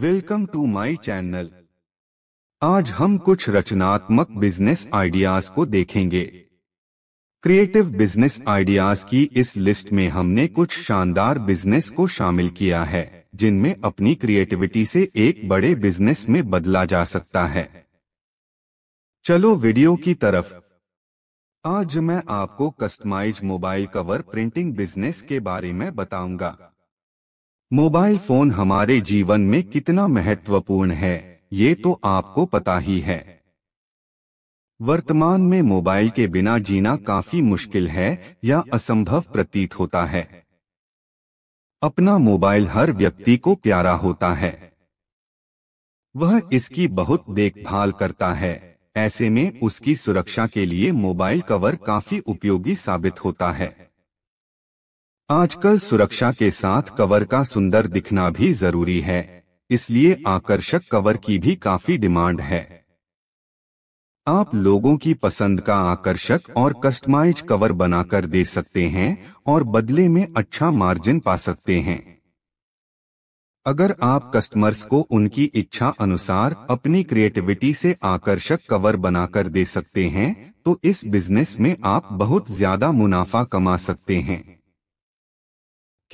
Welcome to my channel आज हम कुछ रचनात्मक बिजनेस आइडियाज को देखेंगे क्रिएटिव बिजनेस आइडियाज की इस लिस्ट में हमने कुछ शानदार बिजनेस को शामिल किया है जिनमें अपनी क्रिएटिविटी से एक बड़े बिजनेस में बदला जा सकता है चलो वीडियो की तरफ आज मैं आपको customize mobile cover printing business के बारे में बताऊंगा मोबाइल फोन हमारे जीवन में कितना महत्वपूर्ण है ये तो आपको पता ही है वर्तमान में मोबाइल के बिना जीना काफी मुश्किल है या असंभव प्रतीत होता है अपना मोबाइल हर व्यक्ति को प्यारा होता है वह इसकी बहुत देखभाल करता है ऐसे में उसकी सुरक्षा के लिए मोबाइल कवर काफी उपयोगी साबित होता है आजकल सुरक्षा के साथ कवर का सुंदर दिखना भी जरूरी है इसलिए आकर्षक कवर की भी काफी डिमांड है आप लोगों की पसंद का आकर्षक और कस्टमाइज कवर बनाकर दे सकते हैं और बदले में अच्छा मार्जिन पा सकते हैं अगर आप कस्टमर्स को उनकी इच्छा अनुसार अपनी क्रिएटिविटी से आकर्षक कवर बनाकर दे सकते हैं तो इस बिजनेस में आप बहुत ज्यादा मुनाफा कमा सकते हैं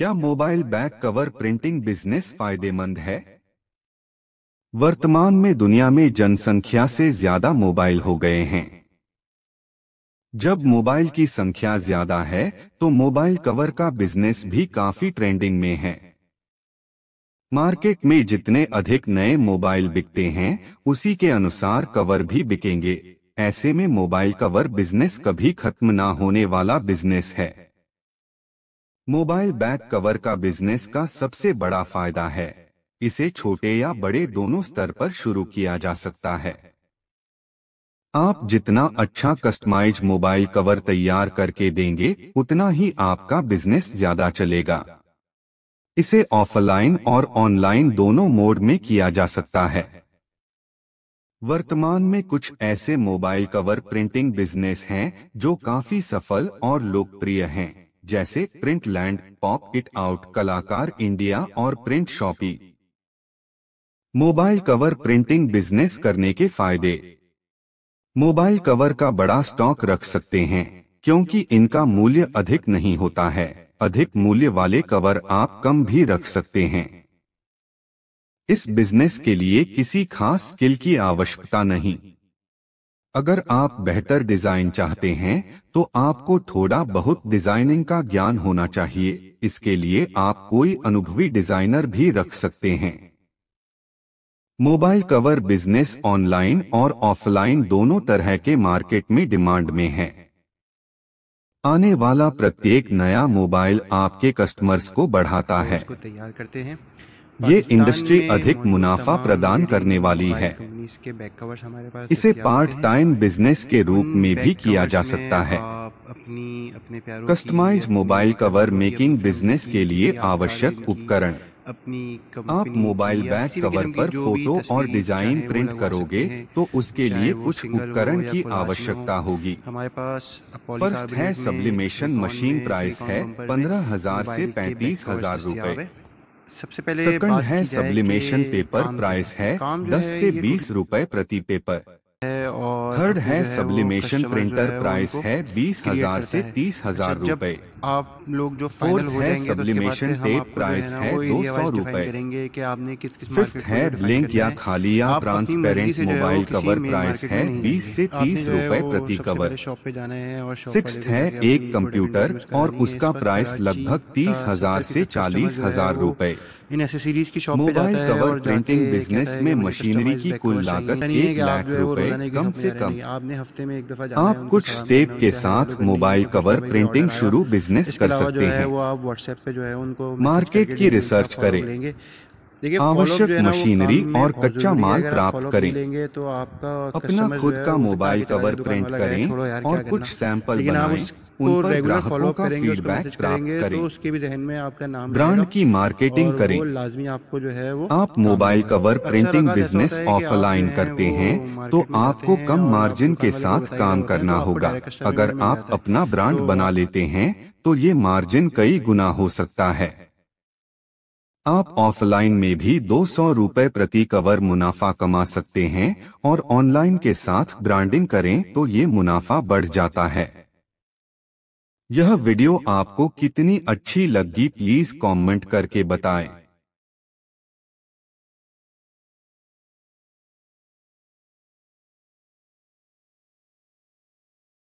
क्या mobile back cover printing business फायदेमंद है वर्तमान में दुनिया में जनसंख्या से ज्यादा मोबाइल हो गए हैं जब मोबाइल की संख्या ज्यादा है तो मोबाइल कवर का बिजनेस भी काफी ट्रेंडिंग में है मार्केट में जितने अधिक नए मोबाइल बिकते हैं उसी के अनुसार कवर भी बिकेंगे ऐसे में मोबाइल कवर बिजनेस कभी खत्म ना होने वाला बिजनेस है मोबाइल बैक कवर का बिजनेस का सबसे बड़ा फायदा है इसे छोटे या बड़े दोनों स्तर पर शुरू किया जा सकता है आप जितना अच्छा कस्टमाइज मोबाइल कवर तैयार करके देंगे उतना ही आपका बिजनेस ज्यादा चलेगा इसे ऑफलाइन और ऑनलाइन दोनों मोड में किया जा सकता है वर्तमान में कुछ ऐसे मोबाइल कवर प्रिंटिंग बिजनेस हैं जो काफी सफल और लोकप्रिय हैं जैसे print land pop it out कलाकार इंडिया और print shoppy mobile cover printing business करने के फायदे मोबाइल कवर का बड़ा स्टॉक रख सकते हैं क्योंकि इनका मूल्य अधिक नहीं होता है अधिक मूल्य वाले कवर आप कम भी रख सकते हैं इस बिजनेस के लिए किसी खास स्किल की आवश्यकता नहीं अगर आप बेहतर डिजाइन चाहते हैं तो आपको थोड़ा बहुत डिजाइनिंग का ज्ञान होना चाहिए इसके लिए आप कोई अनुभवी डिजाइनर भी रख सकते हैं मोबाइल कवर बिजनेस ऑनलाइन और ऑफलाइन दोनों तरह के मार्केट में डिमांड में है आने वाला प्रत्येक नया मोबाइल आपके कस्टमर्स को बढ़ाता है तैयार करते हैं ये इंडस्ट्री अधिक मुनाफा प्रदान करने वाली है इसे पार्ट टाइम बिजनेस के रूप में भी किया जा सकता है अपनी customize mobile cover making business के लिए आवश्यक उपकरण अपनी आप मोबाइल बैक कवर पर फोटो और डिजाइन प्रिंट करोगे तो उसके लिए कुछ उपकरण की आवश्यकता होगी हमारे पास फर्स्ट है सब्लिमेशन मशीन प्राइस है पंद्रह हजार ऐसी पैंतीस हजार रूपए सबसे पहले सेकंड है सब्लिमेशन पेपर प्राइस है दस से बीस रुपए प्रति पेपर थर्ड है सब्लिमेशन प्रिंटर प्राइस है बीस हजार से तीस अच्छा, हजार रूपए आप लोग जो फाइनल हो जाएंगे सब्लिमेशन टेप प्राइस है तो दो सौ रूपए फिफ्थ है ब्लिंक या खाली या ट्रांसपेरेंट मोबाइल कवर प्राइस है बीस से तीस रूपए प्रति कवर शॉप पे जाना है सिक्स है एक कंप्यूटर और उसका प्राइस लगभग तीस हजार से चालीस हजार रूपए इन एसेसरीज की shop mobile cover printing business में मशीनरी की कुल लागत एक लाख रूपए कम से कम आपने हफ्ते में एक दफा आप कुछ स्टेप के साथ मोबाइल कवर प्रिंटिंग शुरू बिजनेस बिजनेस कर सकते हैं मार्केट की रिसर्च करें आवश्यक मशीनरी और कच्चा माल प्राप्त करें तो आपका अपना खुद का मोबाइल कवर प्रिंट करें और कुछ सैंपल बनाएं उन तो पर ग्राहकों का फीडबैक प्राप्त करें तो उसके भी जहन में आपका नाम ब्रांड की मार्केटिंग करें लाजमी आपको जो है वो आप mobile cover printing business offline करते हैं तो आपको कम मार्जिन के साथ काम करना होगा अगर आप अपना ब्रांड तो बना लेते हैं तो ये मार्जिन कई गुना हो सकता है आप ऑफलाइन में भी दो सौ रूपए प्रति कवर मुनाफा कमा सकते हैं और ऑनलाइन के साथ ब्रांडिंग करें तो ये मुनाफा बढ़ जाता है यह वीडियो आपको कितनी अच्छी लगी प्लीज कमेंट करके बताएं।